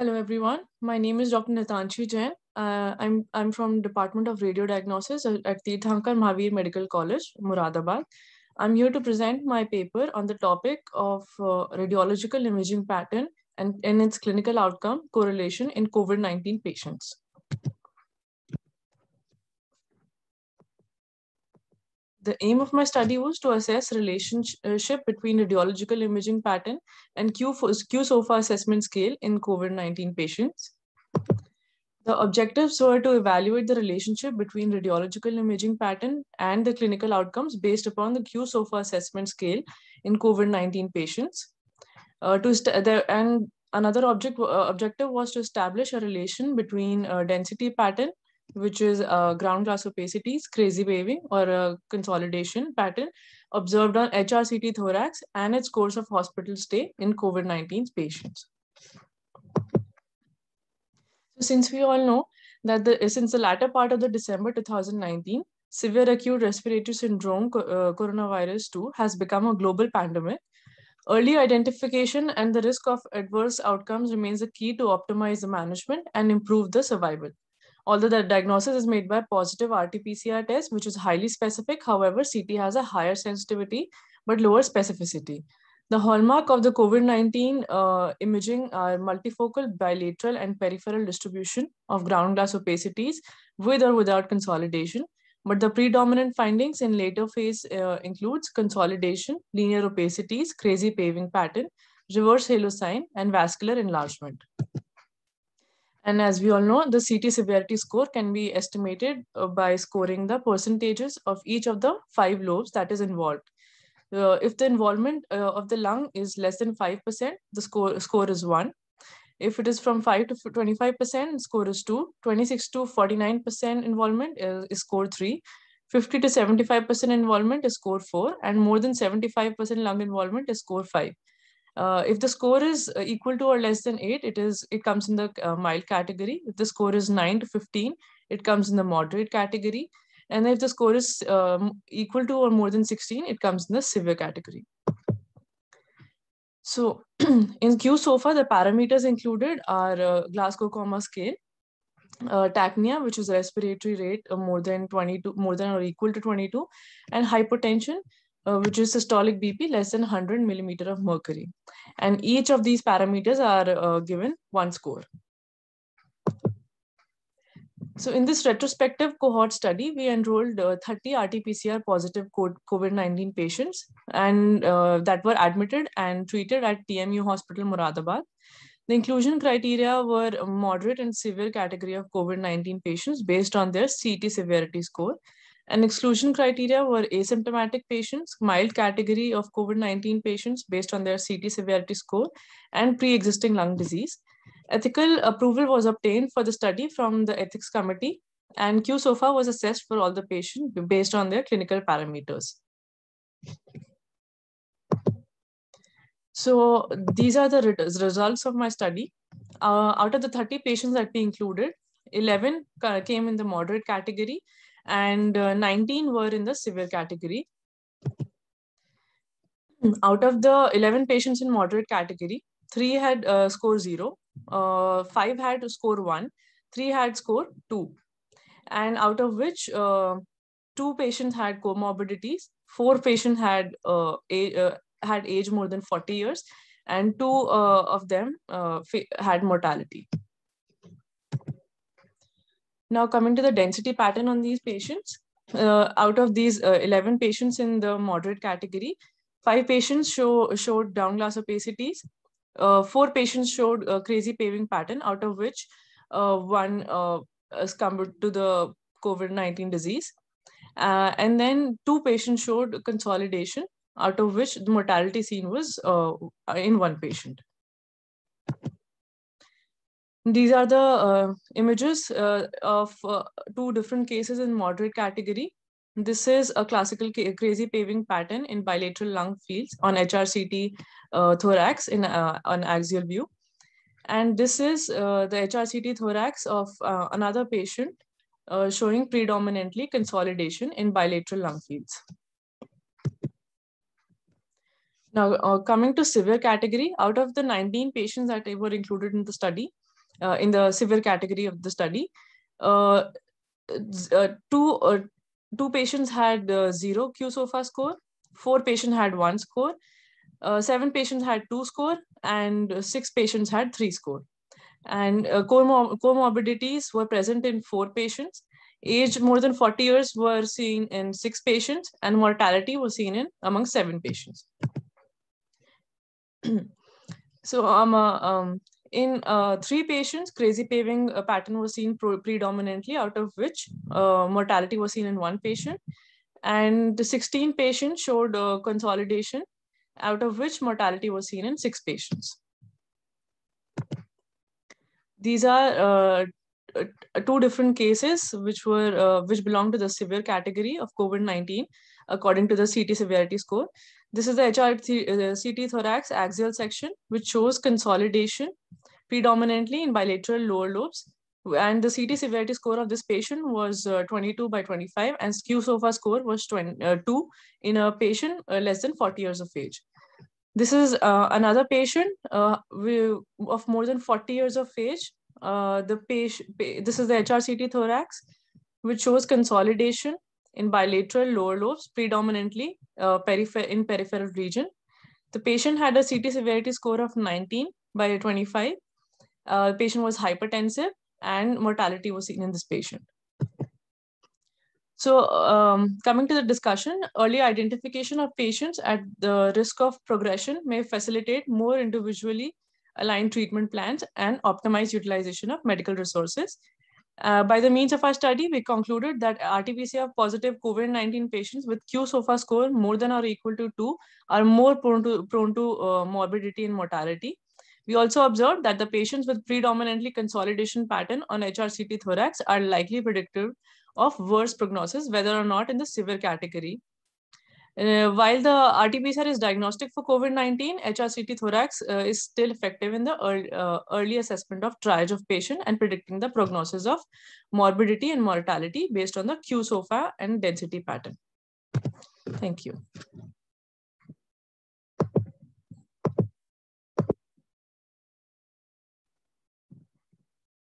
Hello, everyone. My name is Dr. Natanshi Jain. Uh, I'm, I'm from Department of Radio Diagnosis at Tirthankar Mahavir Medical College, Muradabad. I'm here to present my paper on the topic of uh, radiological imaging pattern and, and its clinical outcome correlation in COVID-19 patients. the aim of my study was to assess relationship between radiological imaging pattern and Q QSOFA assessment scale in COVID-19 patients. The objectives were to evaluate the relationship between radiological imaging pattern and the clinical outcomes based upon the QSOFA assessment scale in COVID-19 patients. Uh, to and another object, uh, objective was to establish a relation between uh, density pattern which is uh, ground glass opacities, crazy waving or a consolidation pattern observed on HRCT thorax and its course of hospital stay in COVID-19 patients. So since we all know that the, since the latter part of the December 2019, severe acute respiratory syndrome uh, coronavirus 2 has become a global pandemic. Early identification and the risk of adverse outcomes remains a key to optimize the management and improve the survival. Although the diagnosis is made by positive RT-PCR test, which is highly specific. However, CT has a higher sensitivity, but lower specificity. The hallmark of the COVID-19 uh, imaging are multifocal, bilateral, and peripheral distribution of ground glass opacities with or without consolidation. But the predominant findings in later phase uh, includes consolidation, linear opacities, crazy paving pattern, reverse halo sign, and vascular enlargement. And as we all know, the CT severity score can be estimated uh, by scoring the percentages of each of the five lobes that is involved. Uh, if the involvement uh, of the lung is less than 5%, the score, score is 1. If it is from 5 to 25%, score is 2. 26 to 49% involvement is, is score 3. 50 to 75% involvement is score 4. And more than 75% lung involvement is score 5. Uh, if the score is uh, equal to or less than 8, it is it comes in the uh, mild category. If the score is 9 to 15, it comes in the moderate category. And if the score is um, equal to or more than 16, it comes in the severe category. So in QSOFA, the parameters included are uh, Glasgow comma scale, uh, tachypnea, which is respiratory rate uh, more than 22, more than or equal to 22, and hypotension, uh, which is systolic BP less than 100 millimeter of mercury. And each of these parameters are uh, given one score. So in this retrospective cohort study, we enrolled uh, 30 RT-PCR positive COVID-19 patients and uh, that were admitted and treated at TMU Hospital, Muradabad. The inclusion criteria were moderate and severe category of COVID-19 patients based on their CT severity score and exclusion criteria were asymptomatic patients, mild category of COVID 19 patients based on their CT severity score, and pre existing lung disease. Ethical approval was obtained for the study from the ethics committee, and QSOFA was assessed for all the patients based on their clinical parameters. So these are the results of my study. Uh, out of the 30 patients that we included, 11 came in the moderate category and uh, 19 were in the severe category. Out of the 11 patients in moderate category, three had uh, score zero, uh, five had score one, three had score two. And out of which uh, two patients had comorbidities, four patients had, uh, uh, had age more than 40 years, and two of them had mortality. Now coming to the density pattern on these patients, uh, out of these uh, 11 patients in the moderate category, five patients show, showed downglass opacities, uh, four patients showed crazy paving pattern, out of which uh, one uh, succumbed to the COVID-19 disease. Uh, and then two patients showed consolidation, out of which the mortality scene was in one patient. These are the uh, images uh, of uh, two different cases in moderate category. This is a classical crazy paving pattern in bilateral lung fields on HRCT uh, thorax in an uh, axial view. And this is the HRCT thorax of another patient showing predominantly consolidation in bilateral lung fields. Now, uh, coming to severe category, out of the 19 patients that were included in the study, uh, in the severe category of the study. Uh, uh two, uh, two patients had uh, zero QSOFA score, four patients had one score, seven patients had two score, and six patients had three score. And comor comorbidities were present in four patients. Age more than 40 years were seen in six patients, and mortality was seen in among seven patients. so um, uh, um, in uh, three patients, crazy paving uh, pattern was seen predominantly, out of which uh, mortality was seen in one patient. And the 16 patients showed uh, consolidation, out of which mortality was seen in six patients. These are uh, uh, two different cases which were which belong to the severe category of COVID-19 according to the CT severity score. This is the HRCT uh, thorax axial section, which shows consolidation predominantly in bilateral lower lobes. And the CT severity score of this patient was uh, 22 by 25, and skew sofa score was 22 uh, 2 in a patient uh, less than 40 years of age. This is uh, another patient uh, of more than 40 years of age. the patient, this is the HRCT thorax, which shows consolidation in bilateral lower lobes, predominantly uh, peripher in peripheral region. The patient had a CT severity score of 19 by 25. Uh, the patient was hypertensive and mortality was seen in this patient. So um, coming to the discussion, early identification of patients at the risk of progression may facilitate more individually aligned treatment plans and optimize utilization of medical resources uh, by the means of our study, we concluded that RT-PCR positive COVID-19 patients with Q-SOFA score more than or equal to 2 are more prone to, prone to uh, morbidity and mortality. We also observed that the patients with predominantly consolidation pattern on HRCT thorax are likely predictive of worse prognosis, whether or not in the severe category. Uh, while the RT-PCR is diagnostic for COVID-19, HRCT thorax uh, is still effective in the early, uh, early assessment of triage of patient and predicting the prognosis of morbidity and mortality based on the Q-SOFA and density pattern. Thank you.